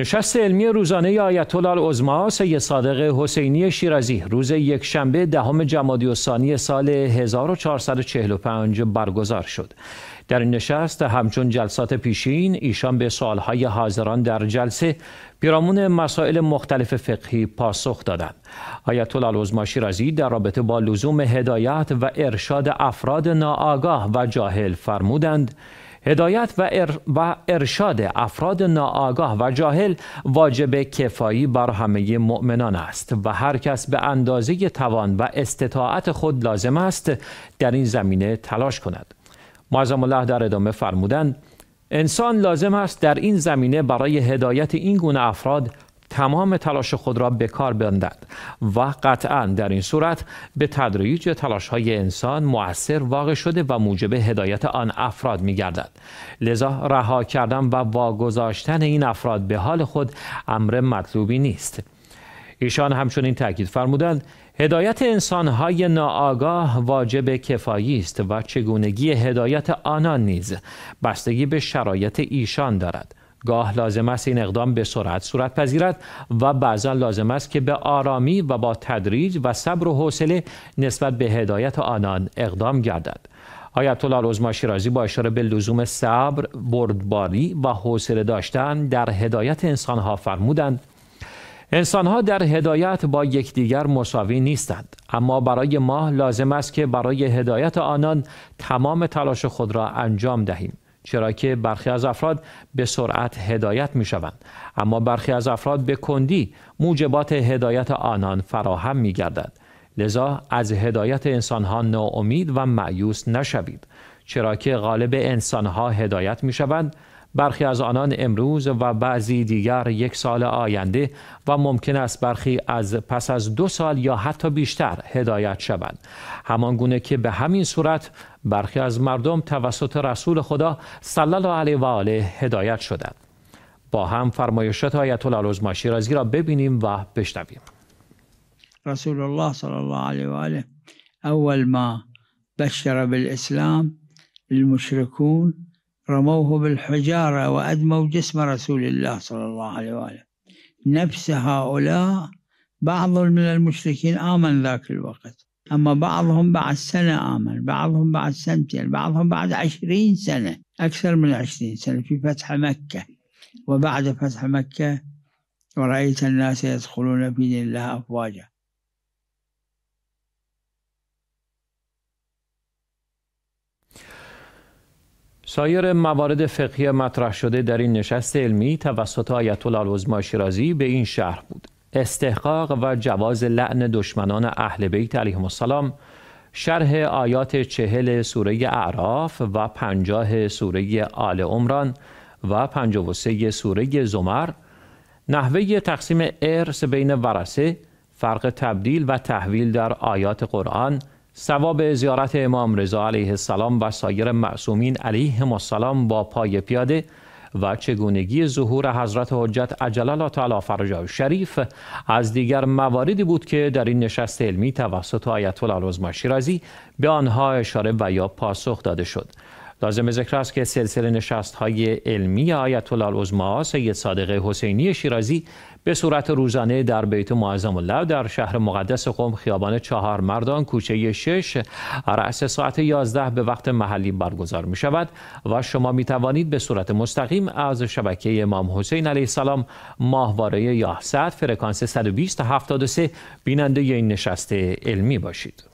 نشست علمی روزانه آیت الله العظما سید صادق حسینی شیرازی روز یکشنبه دهم جمادی الثانی سال 1445 برگزار شد. در این نشست همچون جلسات پیشین ایشان به سوالهای حاضران در جلسه پیرامون مسائل مختلف فقهی پاسخ دادند. آیت الله العظما شیرازی در رابطه با لزوم هدایت و ارشاد افراد ناآگاه و جاهل فرمودند هدایت و, ارشاد افراد ناآگاه و جاهل واجب کفایی بر همه مؤمنان است و هر کس به اندازه توان و استطاعت خود لازم است در این زمینه تلاش کند معظم الله در ادامه فرمودند انسان لازم است در این زمینه برای هدایت این گونه افراد تمام تلاش خود را به کار بندند و قطعا در این صورت به تدریج تلاش های انسان مؤثر واقع شده و موجب هدایت آن افراد می گردد لذا رها کردن و واگذاشتن این افراد به حال خود امر مطلوبی نیست ایشان همچنین تاکید فرمودند هدایت انسانهای ناآگاه واجب کفایی است و چگونگی هدایت آنان نیز بستگی به شرایط ایشان دارد گاه لازم است این اقدام به سرعت صورت پذیرد و بعضا لازم است که به آرامی و با تدریج و صبر و حوصله نسبت به هدایت آنان اقدام گردد آیت الله العظما شیرازی با اشاره به لزوم صبر، بردباری و حوصله داشتن در هدایت انسانها فرمودند انسانها در هدایت با یکدیگر مساوی نیستند اما برای ما لازم است که برای هدایت آنان تمام تلاش خود را انجام دهیم چرا که برخی از افراد به سرعت هدایت می شوند اما برخی از افراد به کندی موجبات هدایت آنان فراهم می گردد لذا از هدایت انسانها ناامید و معیوس نشوید چرا که غالب انسانها هدایت می شوند برخی از آنان امروز و بعضی دیگر یک سال آینده و ممکن است برخی از پس از دو سال یا حتی بیشتر هدایت شوند همان گونه که به همین صورت برخی از مردم توسط رسول خدا صلی الله علیه و آله هدایت شدند با هم فرمایشات آیت الله العظما شیرازی را ببینیم و بشنویم رسول الله صلی الله علیه و آله اول ما بشر بالاسلام للمشركون رموه بالحجارة وأدموا جسم رسول الله صلى الله عليه وآله نفس هؤلاء بعض من المشركين آمن ذاك الوقت أما بعضهم بعد سنة آمن بعضهم بعد سنتين بعضهم بعد عشرين سنة أكثر من عشرين سنة في فتح مكة وبعد فتح مكة ورأيت الناس يدخلون في دين الله أفواجا سایر موارد فقهی مطرح شده در این نشست علمی توسط آیت الله شیرازی به این شهر بود استحقاق و جواز لعن دشمنان اهل بیت علیهم السلام شرح آیات چهل سوره اعراف و پنجاه سوره آل عمران و پنجاه و سه سوره زمر نحوه تقسیم ارث بین ورسه فرق تبدیل و تحویل در آیات قرآن ثواب زیارت امام رضا علیه السلام و سایر معصومین علیهم السلام با پای پیاده و چگونگی ظهور حضرت حجت عجل الله تعالی فرجه شریف از دیگر مواردی بود که در این نشست علمی توسط آیت الله شیرازی به آنها اشاره و یا پاسخ داده شد لازم ذکر است که سلسله نشست های علمی آیت الله العظما سید صادق حسینی شیرازی به صورت روزانه در بیت معظم الله در شهر مقدس قم خیابان چهار مردان کوچه شش رأس ساعت یازده به وقت محلی برگزار می شود و شما می توانید به صورت مستقیم از شبکه امام حسین علیه السلام ماهواره یا فرکانس 120 73 بیننده این نشست علمی باشید.